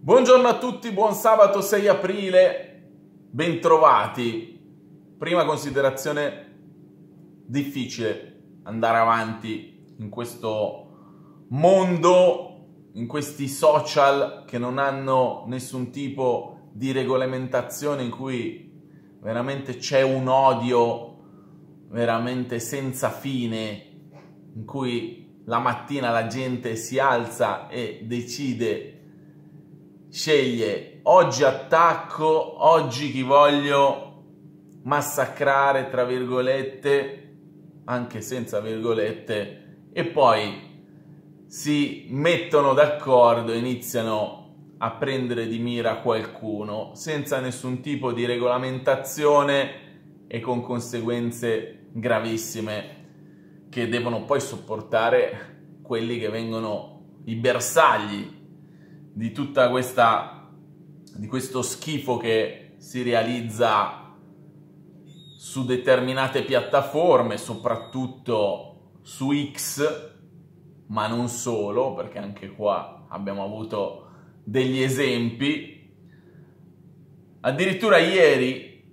Buongiorno a tutti, buon sabato 6 aprile, bentrovati. Prima considerazione difficile andare avanti in questo mondo, in questi social che non hanno nessun tipo di regolamentazione in cui veramente c'è un odio veramente senza fine in cui la mattina la gente si alza e decide sceglie oggi attacco, oggi chi voglio massacrare, tra virgolette, anche senza virgolette, e poi si mettono d'accordo, iniziano a prendere di mira qualcuno senza nessun tipo di regolamentazione e con conseguenze gravissime che devono poi sopportare quelli che vengono i bersagli di tutta questa di questo schifo che si realizza su determinate piattaforme, soprattutto su X, ma non solo, perché anche qua abbiamo avuto degli esempi. Addirittura ieri,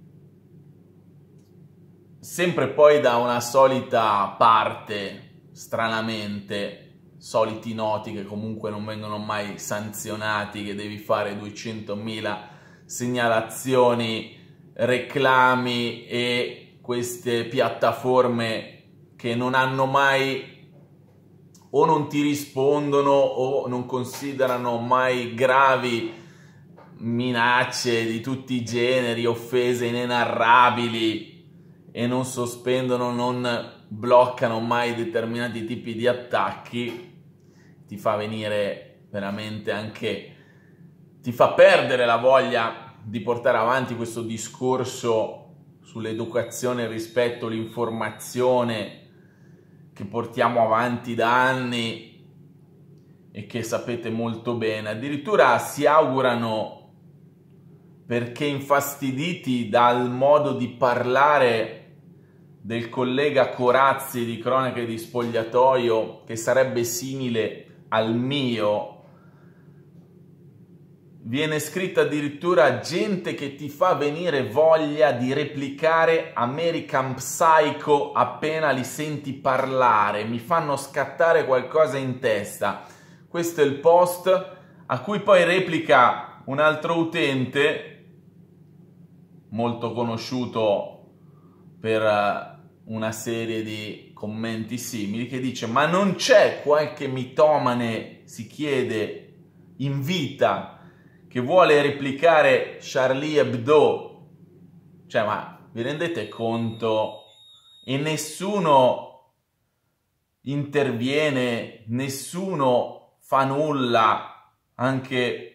sempre poi da una solita parte, stranamente, soliti noti che comunque non vengono mai sanzionati, che devi fare 200.000 segnalazioni, reclami e queste piattaforme che non hanno mai o non ti rispondono o non considerano mai gravi minacce di tutti i generi, offese inenarrabili e non sospendono, non bloccano mai determinati tipi di attacchi ti fa venire veramente anche, ti fa perdere la voglia di portare avanti questo discorso sull'educazione, il rispetto, l'informazione che portiamo avanti da anni e che sapete molto bene. Addirittura si augurano perché infastiditi dal modo di parlare del collega Corazzi di Cronache di Spogliatoio, che sarebbe simile al mio viene scritta addirittura gente che ti fa venire voglia di replicare American Psycho appena li senti parlare, mi fanno scattare qualcosa in testa. Questo è il post a cui poi replica un altro utente molto conosciuto per eh, una serie di commenti simili che dice ma non c'è qualche mitomane, si chiede, in vita che vuole replicare Charlie Hebdo? Cioè ma vi rendete conto? E nessuno interviene, nessuno fa nulla, anche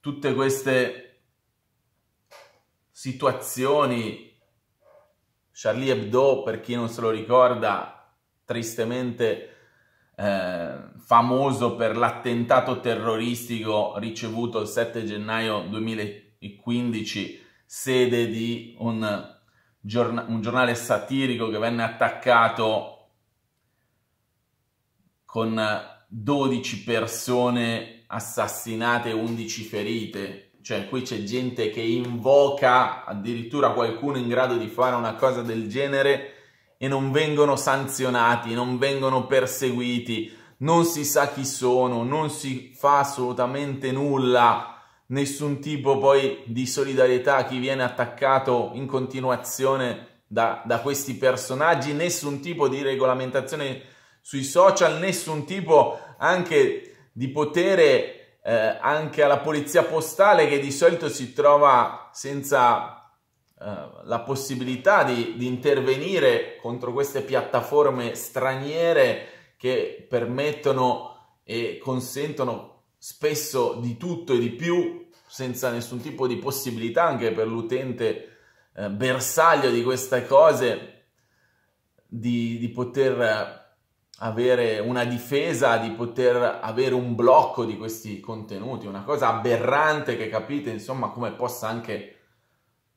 tutte queste situazioni Charlie Hebdo, per chi non se lo ricorda, tristemente eh, famoso per l'attentato terroristico ricevuto il 7 gennaio 2015, sede di un, giorna- un giornale satirico che venne attaccato con 12 persone assassinate e 11 ferite cioè qui c'è gente che invoca addirittura qualcuno in grado di fare una cosa del genere e non vengono sanzionati, non vengono perseguiti, non si sa chi sono, non si fa assolutamente nulla, nessun tipo poi di solidarietà a chi viene attaccato in continuazione da, da questi personaggi, nessun tipo di regolamentazione sui social, nessun tipo anche di potere eh, anche alla polizia postale che di solito si trova senza eh, la possibilità di, di intervenire contro queste piattaforme straniere che permettono e consentono spesso di tutto e di più senza nessun tipo di possibilità anche per l'utente eh, bersaglio di queste cose di, di poter avere una difesa, di poter avere un blocco di questi contenuti, una cosa aberrante che capite, insomma, come possa anche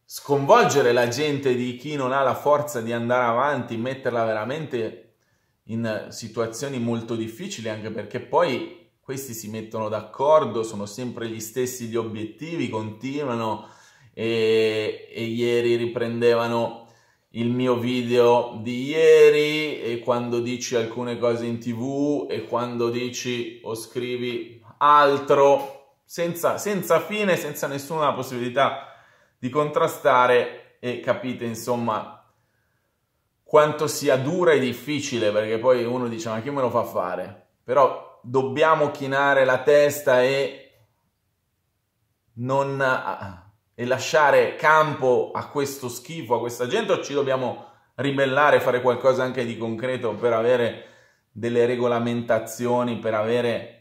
sconvolgere la gente di chi non ha la forza di andare avanti, metterla veramente in situazioni molto difficili, anche perché poi questi si mettono d'accordo, sono sempre gli stessi gli obiettivi, continuano e, e ieri riprendevano il mio video di ieri e quando dici alcune cose in tv e quando dici o scrivi altro senza, senza fine, senza nessuna possibilità di contrastare e capite insomma quanto sia dura e difficile perché poi uno dice ma chi me lo fa fare? Però dobbiamo chinare la testa e non ah, e lasciare campo a questo schifo, a questa gente, o ci dobbiamo ribellare, fare qualcosa anche di concreto per avere delle regolamentazioni, per avere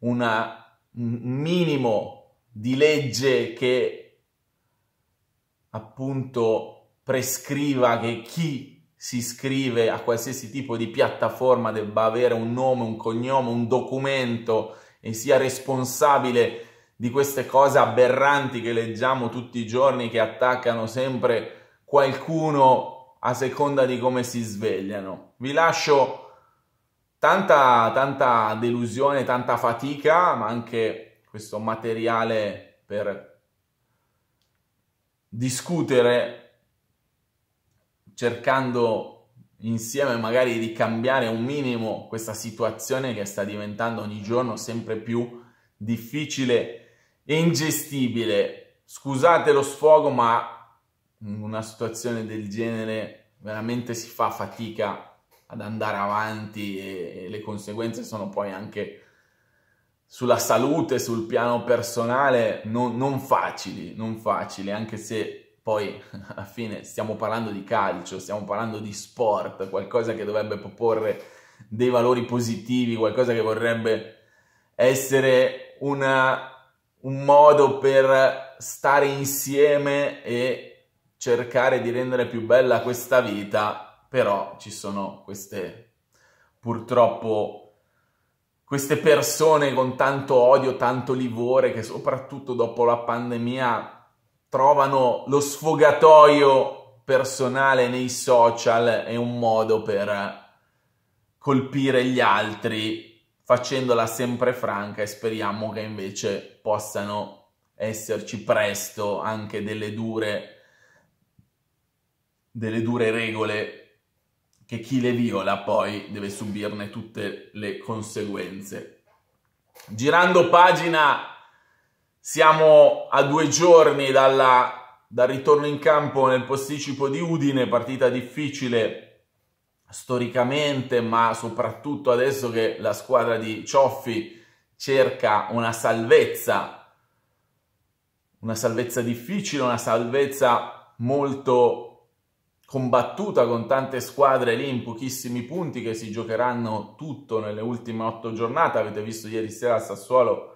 un minimo di legge che appunto prescriva che chi si iscrive a qualsiasi tipo di piattaforma debba avere un nome, un cognome, un documento e sia responsabile di queste cose aberranti che leggiamo tutti i giorni che attaccano sempre qualcuno a seconda di come si svegliano. Vi lascio tanta, tanta delusione, tanta fatica, ma anche questo materiale per discutere cercando insieme magari di cambiare un minimo questa situazione che sta diventando ogni giorno sempre più difficile ingestibile. Scusate lo sfogo, ma in una situazione del genere veramente si fa fatica ad andare avanti e le conseguenze sono poi anche sulla salute, sul piano personale, non, non facili, non facili, anche se poi alla fine stiamo parlando di calcio, stiamo parlando di sport, qualcosa che dovrebbe proporre dei valori positivi, qualcosa che vorrebbe essere una un modo per stare insieme e cercare di rendere più bella questa vita, però ci sono queste, purtroppo, queste persone con tanto odio, tanto livore, che soprattutto dopo la pandemia trovano lo sfogatoio personale nei social e un modo per colpire gli altri facendola sempre franca e speriamo che invece possano esserci presto anche delle dure, delle dure regole che chi le viola poi deve subirne tutte le conseguenze. Girando pagina, siamo a due giorni dalla, dal ritorno in campo nel posticipo di Udine, partita difficile storicamente, ma soprattutto adesso che la squadra di Cioffi cerca una salvezza, una salvezza difficile, una salvezza molto combattuta con tante squadre lì in pochissimi punti che si giocheranno tutto nelle ultime otto giornate. Avete visto ieri sera a Sassuolo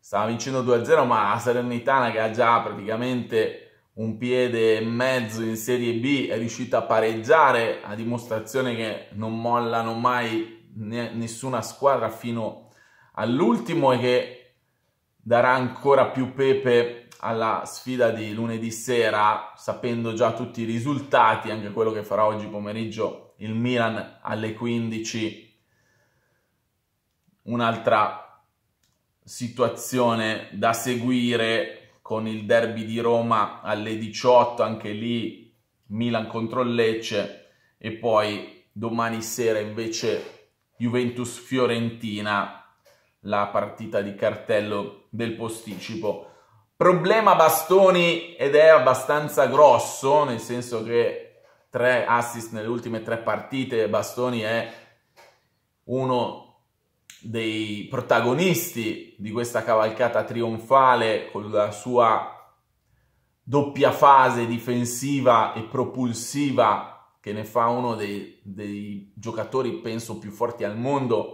stava vincendo 2-0, ma la Salernitana che ha già praticamente un piede e mezzo in Serie B, è riuscito a pareggiare a dimostrazione che non mollano mai ne nessuna squadra fino all'ultimo e che darà ancora più pepe alla sfida di lunedì sera, sapendo già tutti i risultati, anche quello che farà oggi pomeriggio il Milan alle 15. Un'altra situazione da seguire con il derby di Roma alle 18, anche lì Milan contro Lecce e poi domani sera invece Juventus-Fiorentina, la partita di cartello del posticipo. Problema bastoni ed è abbastanza grosso, nel senso che tre assist nelle ultime tre partite, bastoni è uno dei protagonisti di questa cavalcata trionfale con la sua doppia fase difensiva e propulsiva che ne fa uno dei, dei giocatori penso più forti al mondo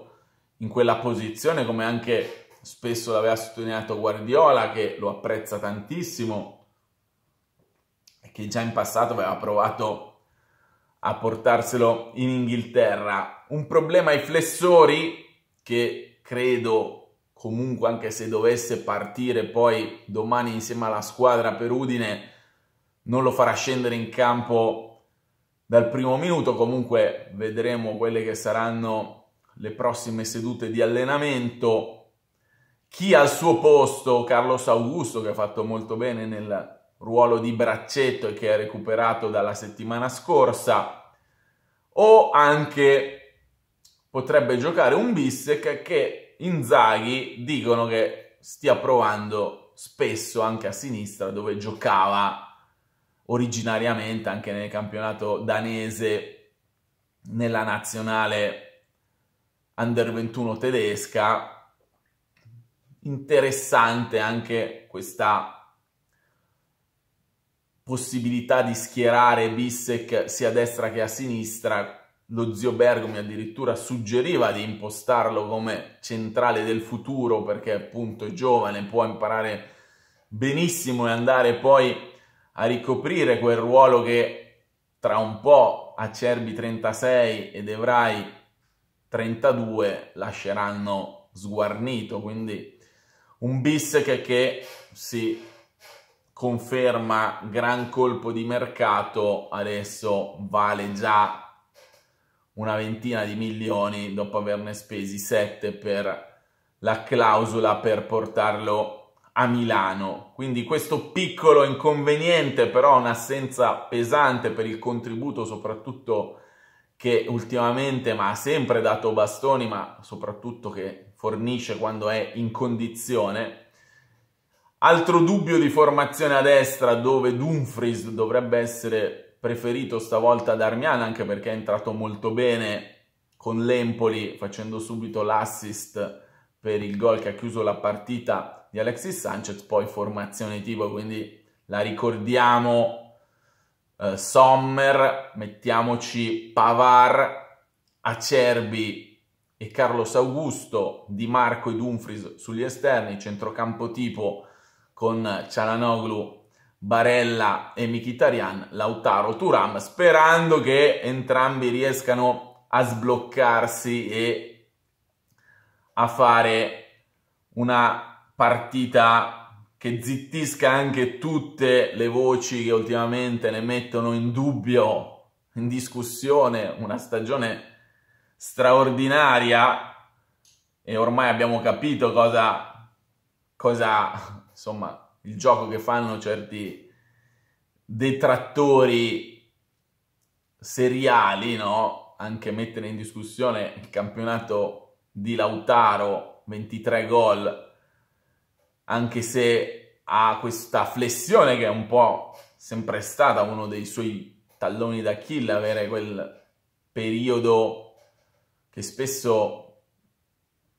in quella posizione come anche spesso l'aveva sottolineato Guardiola che lo apprezza tantissimo e che già in passato aveva provato a portarselo in Inghilterra un problema ai flessori che credo comunque anche se dovesse partire poi domani insieme alla squadra per Udine non lo farà scendere in campo dal primo minuto, comunque vedremo quelle che saranno le prossime sedute di allenamento. Chi al suo posto? Carlos Augusto che ha fatto molto bene nel ruolo di braccetto e che ha recuperato dalla settimana scorsa o anche potrebbe giocare un Bissek che Inzaghi dicono che stia provando spesso anche a sinistra dove giocava originariamente anche nel campionato danese nella nazionale under 21 tedesca interessante anche questa possibilità di schierare Bissek sia a destra che a sinistra lo zio Bergomi addirittura suggeriva di impostarlo come centrale del futuro perché appunto è giovane, può imparare benissimo e andare poi a ricoprire quel ruolo che tra un po' Acerbi 36 ed Evrai 32 lasceranno sguarnito, quindi un bis che, che si conferma gran colpo di mercato, adesso vale già una ventina di milioni dopo averne spesi 7 per la clausola per portarlo a Milano. Quindi questo piccolo inconveniente, però un'assenza pesante per il contributo soprattutto che ultimamente ma ha sempre dato bastoni, ma soprattutto che fornisce quando è in condizione. Altro dubbio di formazione a destra dove Dumfries dovrebbe essere preferito stavolta ad Armian anche perché è entrato molto bene con l'Empoli facendo subito l'assist per il gol che ha chiuso la partita di Alexis Sanchez, poi formazione tipo, quindi la ricordiamo, eh, Sommer, mettiamoci Pavar, Acerbi e Carlos Augusto, Di Marco e Dumfries sugli esterni, centrocampo tipo con Cialanoglu Barella e Mkhitaryan, Lautaro, Turam, sperando che entrambi riescano a sbloccarsi e a fare una partita che zittisca anche tutte le voci che ultimamente ne mettono in dubbio, in discussione, una stagione straordinaria e ormai abbiamo capito cosa, cosa insomma, il gioco che fanno certi detrattori seriali, no? Anche mettere in discussione il campionato di Lautaro, 23 gol, anche se ha questa flessione che è un po' sempre stata uno dei suoi talloni d'Achille, avere quel periodo che spesso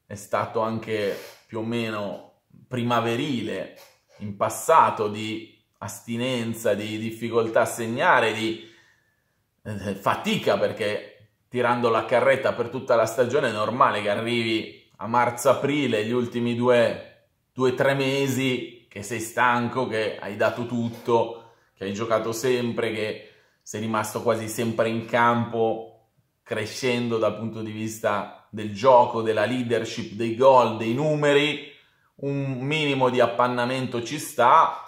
è stato anche più o meno primaverile in passato di astinenza, di difficoltà a segnare, di eh, fatica perché tirando la carretta per tutta la stagione è normale che arrivi a marzo-aprile, gli ultimi due, due tre mesi, che sei stanco, che hai dato tutto, che hai giocato sempre, che sei rimasto quasi sempre in campo, crescendo dal punto di vista del gioco, della leadership, dei gol, dei numeri, un minimo di appannamento ci sta,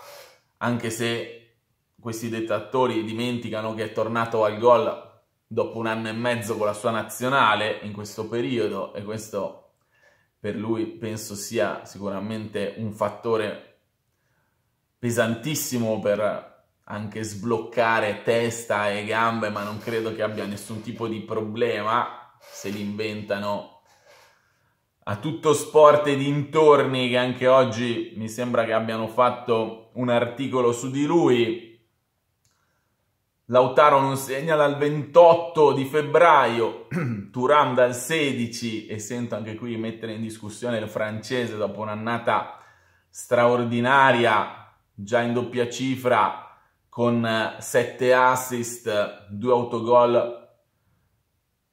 anche se questi detrattori dimenticano che è tornato al gol dopo un anno e mezzo con la sua nazionale in questo periodo e questo per lui penso sia sicuramente un fattore pesantissimo per anche sbloccare testa e gambe, ma non credo che abbia nessun tipo di problema se li inventano a tutto sport e dintorni che anche oggi mi sembra che abbiano fatto un articolo su di lui. Lautaro non segna dal 28 di febbraio, Turam dal 16 e sento anche qui mettere in discussione il francese dopo un'annata straordinaria, già in doppia cifra con 7 eh, assist, 2 autogol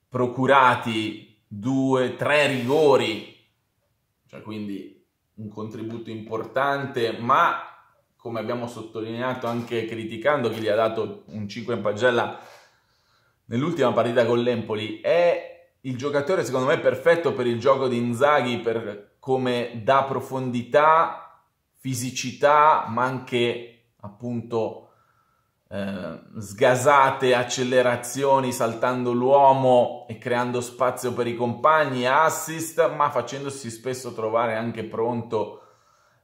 procurati due, tre rigori, cioè quindi un contributo importante, ma come abbiamo sottolineato anche criticando chi gli ha dato un 5 in pagella nell'ultima partita con l'Empoli, è il giocatore secondo me perfetto per il gioco di Inzaghi, per come dà profondità, fisicità, ma anche appunto Ehm, sgasate accelerazioni saltando l'uomo e creando spazio per i compagni, assist, ma facendosi spesso trovare anche pronto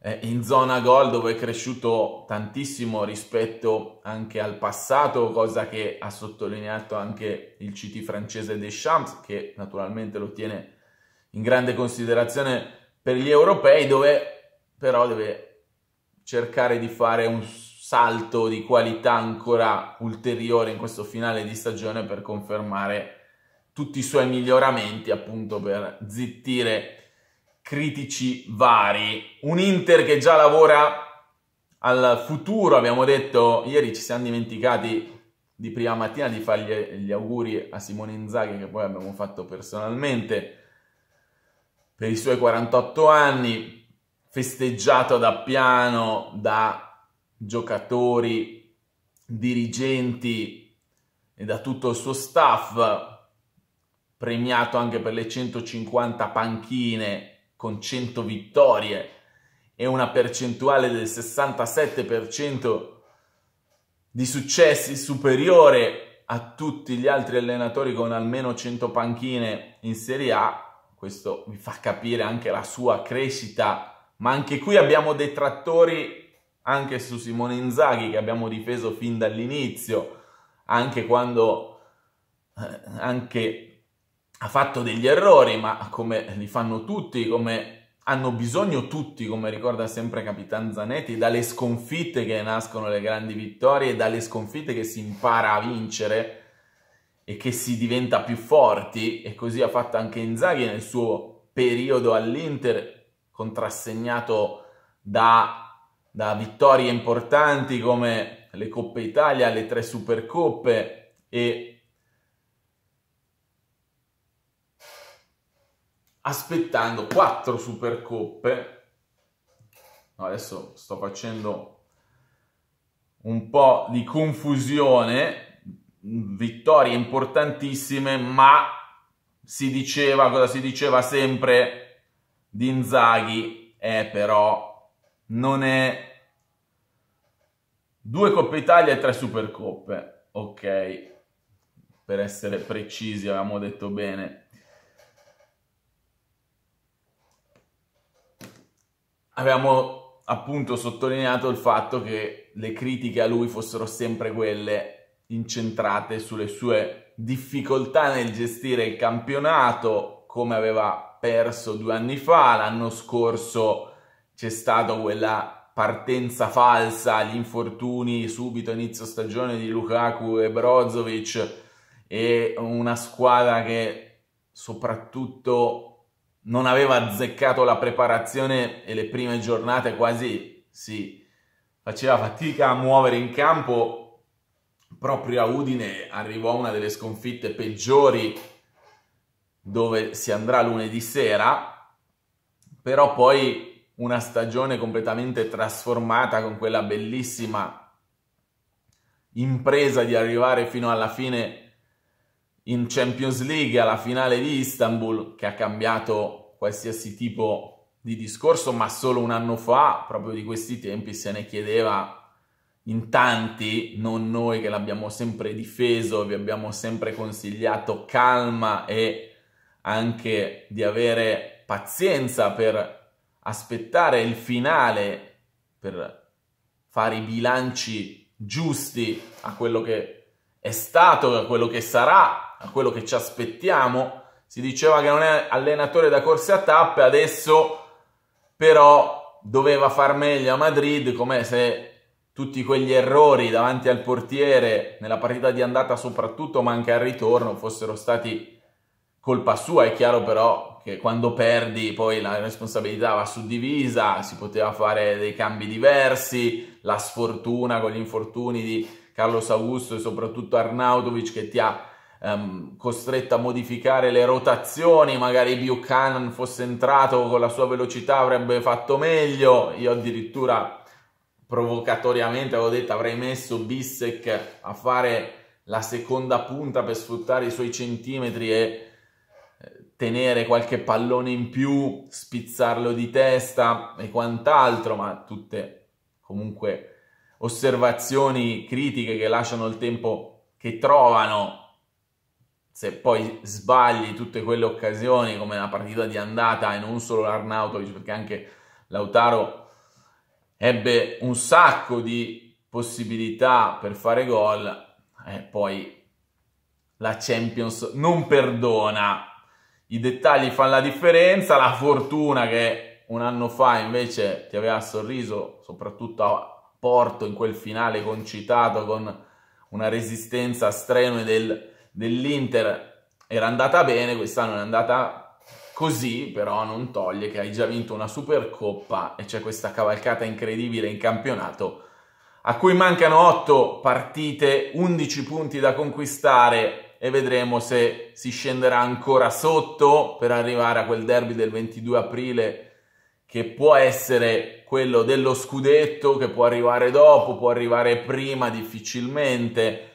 eh, in zona gol dove è cresciuto tantissimo rispetto anche al passato, cosa che ha sottolineato anche il CT francese Deschamps, che naturalmente lo tiene in grande considerazione per gli europei, dove però deve cercare di fare un salto di qualità ancora ulteriore in questo finale di stagione per confermare tutti i suoi miglioramenti appunto per zittire critici vari. Un Inter che già lavora al futuro, abbiamo detto ieri ci siamo dimenticati di prima mattina di fargli gli auguri a Simone Inzaghi che poi abbiamo fatto personalmente per i suoi 48 anni, festeggiato da piano da giocatori, dirigenti e da tutto il suo staff, premiato anche per le 150 panchine con 100 vittorie e una percentuale del 67% di successi superiore a tutti gli altri allenatori con almeno 100 panchine in Serie A. Questo mi fa capire anche la sua crescita, ma anche qui abbiamo detrattori anche su Simone Inzaghi che abbiamo difeso fin dall'inizio, anche quando eh, anche ha fatto degli errori, ma come li fanno tutti, come hanno bisogno tutti, come ricorda sempre Capitan Zanetti, dalle sconfitte che nascono le grandi vittorie, dalle sconfitte che si impara a vincere e che si diventa più forti, e così ha fatto anche Inzaghi nel suo periodo all'Inter, contrassegnato da da vittorie importanti come le Coppe Italia, le tre Supercoppe e aspettando quattro Supercoppe. No, adesso sto facendo un po' di confusione, vittorie importantissime, ma si diceva, cosa si diceva sempre di Inzaghi? Eh, però non è... Due Coppe Italia e tre Supercoppe, ok, per essere precisi avevamo detto bene. Avevamo appunto sottolineato il fatto che le critiche a lui fossero sempre quelle incentrate sulle sue difficoltà nel gestire il campionato, come aveva perso due anni fa, l'anno scorso c'è stata quella partenza falsa, gli infortuni subito inizio stagione di Lukaku e Brozovic e una squadra che soprattutto non aveva azzeccato la preparazione e le prime giornate quasi si faceva fatica a muovere in campo. Proprio a Udine arrivò una delle sconfitte peggiori dove si andrà lunedì sera, però poi una stagione completamente trasformata con quella bellissima impresa di arrivare fino alla fine in Champions League, alla finale di Istanbul, che ha cambiato qualsiasi tipo di discorso, ma solo un anno fa, proprio di questi tempi, se ne chiedeva in tanti, non noi che l'abbiamo sempre difeso, vi abbiamo sempre consigliato calma e anche di avere pazienza per aspettare il finale per fare i bilanci giusti a quello che è stato, a quello che sarà, a quello che ci aspettiamo. Si diceva che non è allenatore da corse a tappe, adesso però doveva far meglio a Madrid, come se tutti quegli errori davanti al portiere nella partita di andata soprattutto, ma anche al ritorno, fossero stati colpa sua, è chiaro però che quando perdi poi la responsabilità va suddivisa, si poteva fare dei cambi diversi, la sfortuna con gli infortuni di Carlos Augusto e soprattutto Arnautovic che ti ha um, costretto a modificare le rotazioni, magari Buchanan fosse entrato con la sua velocità avrebbe fatto meglio, io addirittura provocatoriamente avevo detto avrei messo Bissek a fare la seconda punta per sfruttare i suoi centimetri e tenere qualche pallone in più, spizzarlo di testa e quant'altro, ma tutte comunque osservazioni critiche che lasciano il tempo che trovano. Se poi sbagli tutte quelle occasioni, come la partita di andata e non solo l'Arnautovic, perché anche Lautaro ebbe un sacco di possibilità per fare gol, e eh, poi la Champions non perdona i dettagli fanno la differenza, la fortuna che un anno fa invece ti aveva sorriso, soprattutto a Porto in quel finale concitato con una resistenza strenue del, dell'Inter, era andata bene, quest'anno è andata così, però non toglie che hai già vinto una Supercoppa e c'è questa cavalcata incredibile in campionato a cui mancano 8 partite, 11 punti da conquistare, e vedremo se si scenderà ancora sotto per arrivare a quel derby del 22 aprile che può essere quello dello scudetto, che può arrivare dopo, può arrivare prima difficilmente.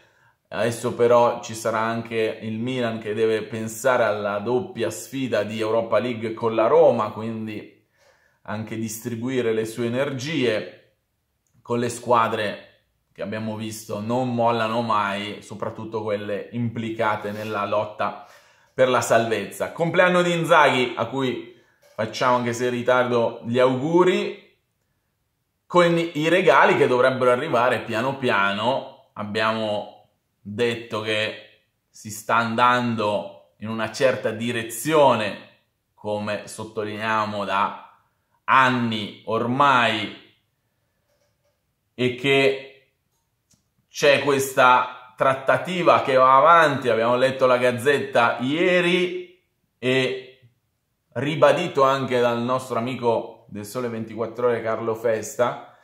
Adesso però ci sarà anche il Milan che deve pensare alla doppia sfida di Europa League con la Roma, quindi anche distribuire le sue energie con le squadre che abbiamo visto non mollano mai, soprattutto quelle implicate nella lotta per la salvezza. Compleanno di Inzaghi, a cui facciamo anche se in ritardo gli auguri, con i regali che dovrebbero arrivare piano piano. Abbiamo detto che si sta andando in una certa direzione, come sottolineiamo da anni ormai, e che c'è questa trattativa che va avanti, abbiamo letto la gazzetta ieri e ribadito anche dal nostro amico del Sole 24 Ore Carlo Festa,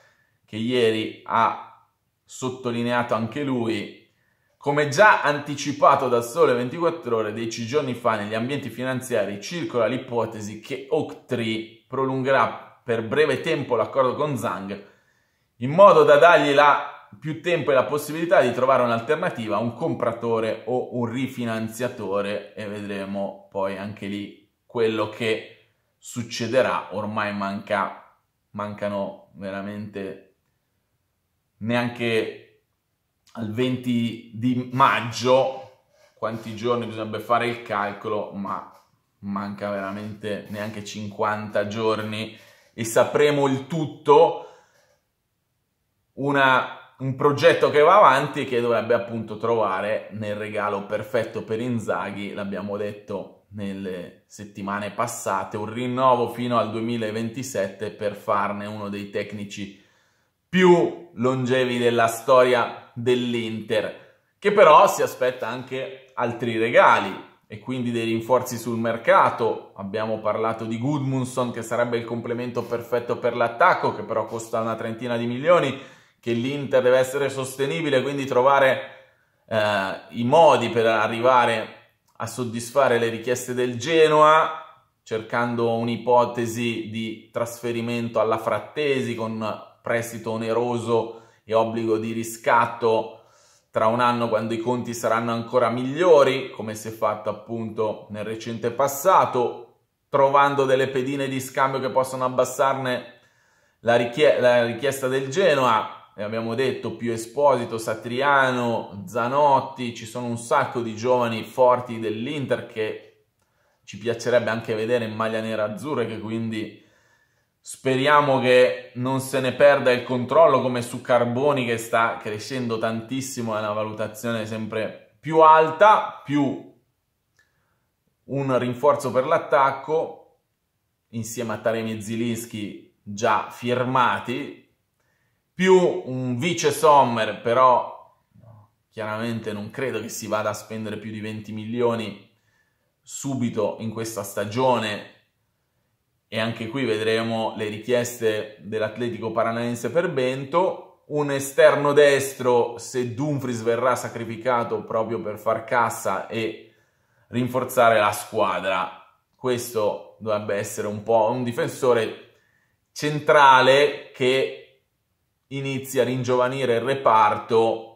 che ieri ha sottolineato anche lui come già anticipato dal Sole 24 Ore dieci giorni fa negli ambienti finanziari circola l'ipotesi che Octree prolungherà per breve tempo l'accordo con Zhang in modo da dargli la più tempo e la possibilità di trovare un'alternativa, un compratore o un rifinanziatore e vedremo poi anche lì quello che succederà. Ormai manca, mancano veramente neanche al 20 di maggio quanti giorni bisognerebbe fare il calcolo, ma manca veramente neanche 50 giorni e sapremo il tutto. Una un progetto che va avanti e che dovrebbe appunto trovare nel regalo perfetto per Inzaghi, l'abbiamo detto nelle settimane passate, un rinnovo fino al 2027 per farne uno dei tecnici più longevi della storia dell'Inter, che però si aspetta anche altri regali e quindi dei rinforzi sul mercato. Abbiamo parlato di Goodmunson che sarebbe il complemento perfetto per l'attacco, che però costa una trentina di milioni, che l'Inter deve essere sostenibile, quindi trovare eh, i modi per arrivare a soddisfare le richieste del Genoa, cercando un'ipotesi di trasferimento alla Frattesi con prestito oneroso e obbligo di riscatto tra un anno quando i conti saranno ancora migliori, come si è fatto appunto nel recente passato, trovando delle pedine di scambio che possono abbassarne la, richie la richiesta del Genoa, abbiamo detto più Esposito, Satriano, Zanotti, ci sono un sacco di giovani forti dell'Inter che ci piacerebbe anche vedere in maglia nera azzurra che quindi speriamo che non se ne perda il controllo come su Carboni che sta crescendo tantissimo, è una valutazione sempre più alta, più un rinforzo per l'attacco insieme a Taremi e Zilinski già firmati più un vice Sommer, però chiaramente non credo che si vada a spendere più di 20 milioni subito in questa stagione e anche qui vedremo le richieste dell'Atletico Paranaense per Bento, un esterno destro se Dumfries verrà sacrificato proprio per far cassa e rinforzare la squadra. Questo dovrebbe essere un po' un difensore centrale che inizia a ringiovanire il reparto,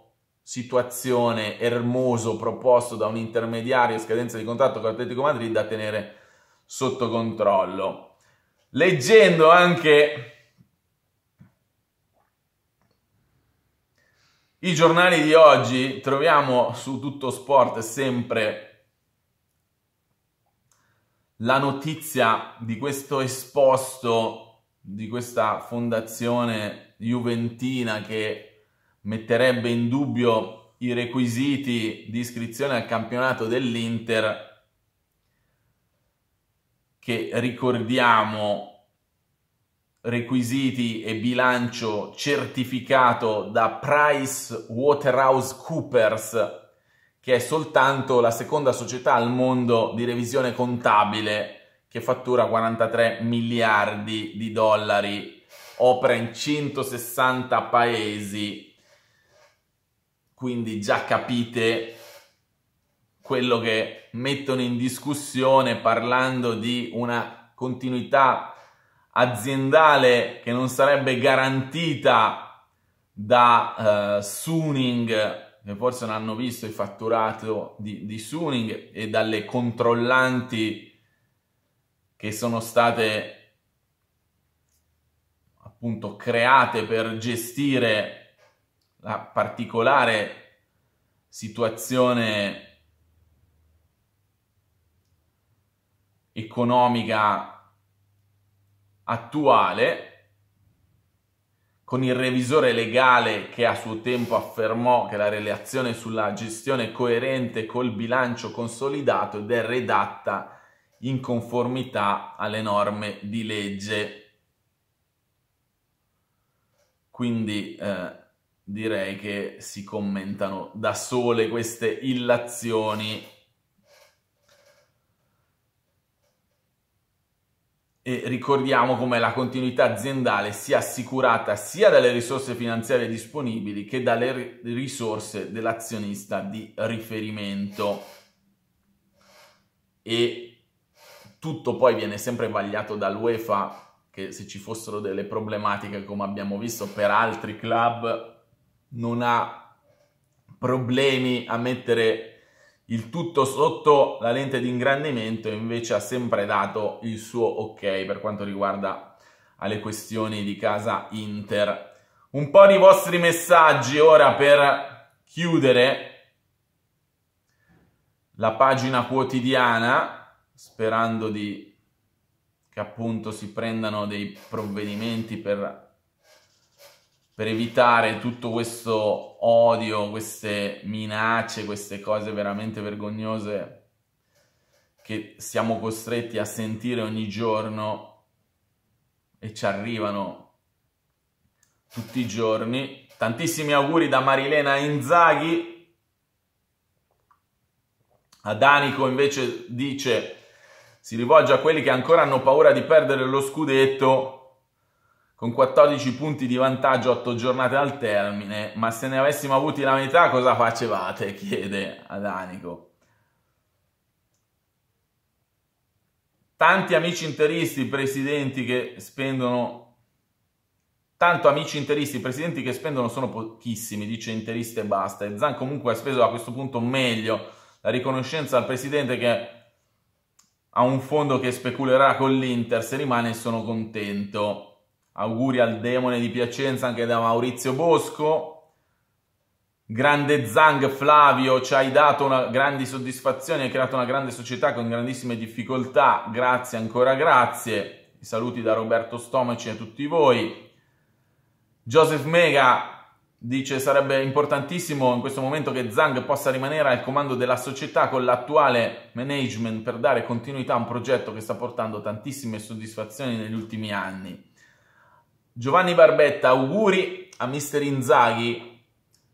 situazione Ermoso proposto da un intermediario a scadenza di contratto con l'Atletico Madrid da tenere sotto controllo. Leggendo anche i giornali di oggi, troviamo su tutto sport sempre la notizia di questo esposto di questa fondazione juventina che metterebbe in dubbio i requisiti di iscrizione al campionato dell'Inter che ricordiamo requisiti e bilancio certificato da Price Waterhouse Coopers che è soltanto la seconda società al mondo di revisione contabile che fattura 43 miliardi di dollari opera in 160 paesi, quindi già capite quello che mettono in discussione parlando di una continuità aziendale che non sarebbe garantita da eh, Suning che forse non hanno visto il fatturato di, di Suning e dalle controllanti che sono state appunto create per gestire la particolare situazione economica attuale con il revisore legale che a suo tempo affermò che la relazione sulla gestione è coerente col bilancio consolidato ed è redatta in conformità alle norme di legge quindi eh, direi che si commentano da sole queste illazioni E ricordiamo come la continuità aziendale sia assicurata sia dalle risorse finanziarie disponibili che dalle risorse dell'azionista di riferimento e tutto poi viene sempre vagliato dall'UEFA che se ci fossero delle problematiche come abbiamo visto per altri club non ha problemi a mettere il tutto sotto la lente di ingrandimento invece ha sempre dato il suo ok per quanto riguarda alle questioni di casa Inter. Un po' di vostri messaggi ora per chiudere la pagina quotidiana, sperando di che appunto si prendano dei provvedimenti per, per evitare tutto questo odio, queste minacce, queste cose veramente vergognose che siamo costretti a sentire ogni giorno e ci arrivano tutti i giorni. Tantissimi auguri da Marilena Inzaghi. Adanico invece dice si rivolge a quelli che ancora hanno paura di perdere lo scudetto con 14 punti di vantaggio 8 giornate al termine, ma se ne avessimo avuti la metà cosa facevate? chiede ad Anico. Tanti amici interisti, presidenti che spendono tanto amici interisti, presidenti che spendono sono pochissimi, dice interiste e basta. E Zan comunque ha speso a questo punto meglio la riconoscenza al presidente che a un fondo che speculerà con l'Inter, se rimane sono contento. Auguri al demone di Piacenza anche da Maurizio Bosco. Grande Zang Flavio, ci hai dato una grande soddisfazione, hai creato una grande società con grandissime difficoltà. Grazie, ancora grazie. I saluti da Roberto Stomaci e a tutti voi. Joseph Mega, Dice sarebbe importantissimo in questo momento che Zhang possa rimanere al comando della società con l'attuale management per dare continuità a un progetto che sta portando tantissime soddisfazioni negli ultimi anni. Giovanni Barbetta, auguri a mister Inzaghi,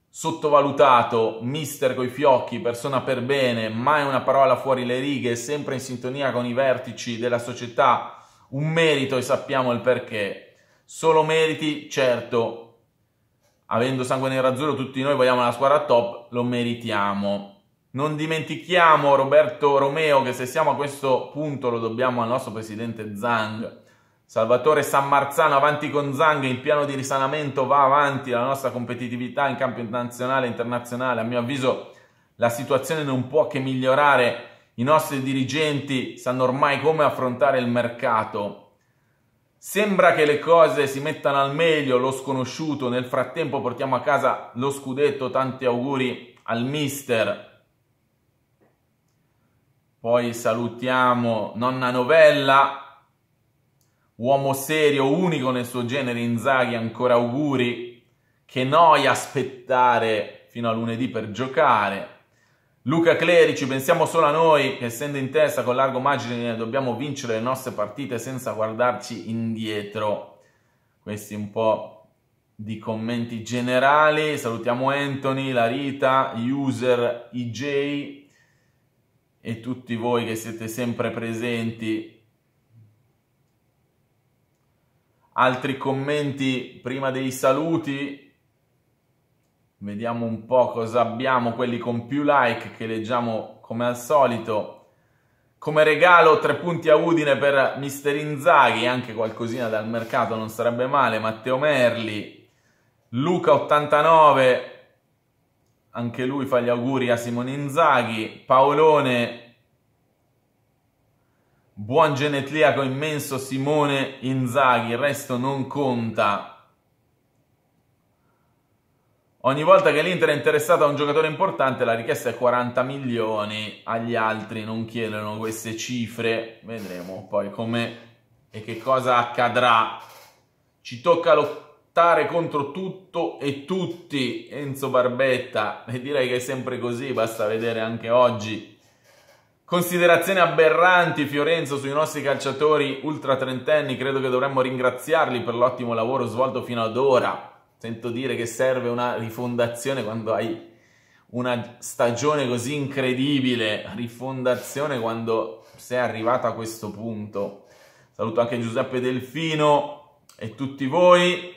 sottovalutato, mister coi fiocchi, persona per bene, mai una parola fuori le righe, sempre in sintonia con i vertici della società, un merito e sappiamo il perché. Solo meriti, certo, avendo sangue nero azzurro, tutti noi vogliamo la squadra top, lo meritiamo. Non dimentichiamo Roberto Romeo che se siamo a questo punto lo dobbiamo al nostro presidente Zang. Salvatore San Marzano avanti con Zang il piano di risanamento va avanti la nostra competitività in campo nazionale e internazionale. A mio avviso la situazione non può che migliorare. I nostri dirigenti sanno ormai come affrontare il mercato Sembra che le cose si mettano al meglio, lo sconosciuto, nel frattempo portiamo a casa lo scudetto, tanti auguri al mister. Poi salutiamo nonna Novella, uomo serio, unico nel suo genere, Inzaghi, ancora auguri. Che noia aspettare fino a lunedì per giocare. Luca Clerici, pensiamo solo a noi, essendo in testa con largo margine dobbiamo vincere le nostre partite senza guardarci indietro. Questi un po' di commenti generali. Salutiamo Anthony, Larita, User, IJ e tutti voi che siete sempre presenti. Altri commenti prima dei saluti? Vediamo un po' cosa abbiamo, quelli con più like che leggiamo come al solito. Come regalo tre punti a Udine per Mister Inzaghi, anche qualcosina dal mercato non sarebbe male. Matteo Merli, Luca 89, anche lui fa gli auguri a Simone Inzaghi, Paolone, buon genetliaco immenso Simone Inzaghi, il resto non conta. Ogni volta che l'Inter è interessata a un giocatore importante, la richiesta è 40 milioni, agli altri non chiedono queste cifre. Vedremo poi come e che cosa accadrà. Ci tocca lottare contro tutto e tutti, Enzo Barbetta. E direi che è sempre così, basta vedere anche oggi. Considerazioni aberranti, Fiorenzo, sui nostri calciatori ultra trentenni. Credo che dovremmo ringraziarli per l'ottimo lavoro svolto fino ad ora Sento dire che serve una rifondazione quando hai una stagione così incredibile, rifondazione quando sei arrivato a questo punto. Saluto anche Giuseppe Delfino e tutti voi.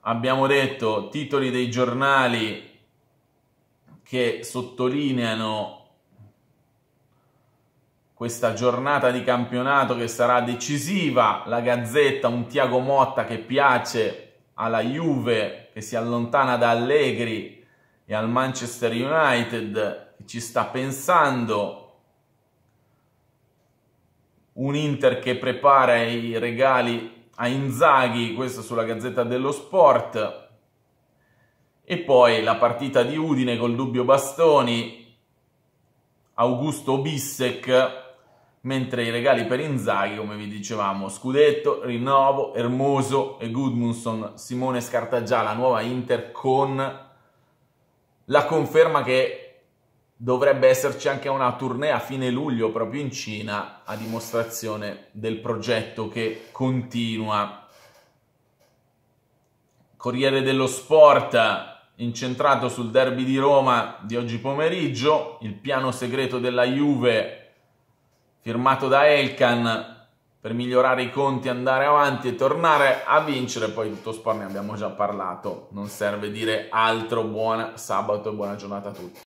Abbiamo detto titoli dei giornali che sottolineano questa giornata di campionato che sarà decisiva, la Gazzetta, un Tiago Motta che piace alla Juve, che si allontana da Allegri e al Manchester United, che ci sta pensando, un Inter che prepara i regali a Inzaghi, questo sulla Gazzetta dello Sport, e poi la partita di Udine col dubbio Bastoni, Augusto Bissec mentre i regali per Inzaghi, come vi dicevamo, Scudetto, Rinnovo, Hermoso e Gudmundsson, Simone scarta già la nuova Inter con la conferma che dovrebbe esserci anche una tournée a fine luglio proprio in Cina a dimostrazione del progetto che continua. Corriere dello Sport incentrato sul derby di Roma di oggi pomeriggio, il piano segreto della Juve firmato da Elkan per migliorare i conti, andare avanti e tornare a vincere. Poi tutto sport ne abbiamo già parlato, non serve dire altro. Buon sabato e buona giornata a tutti.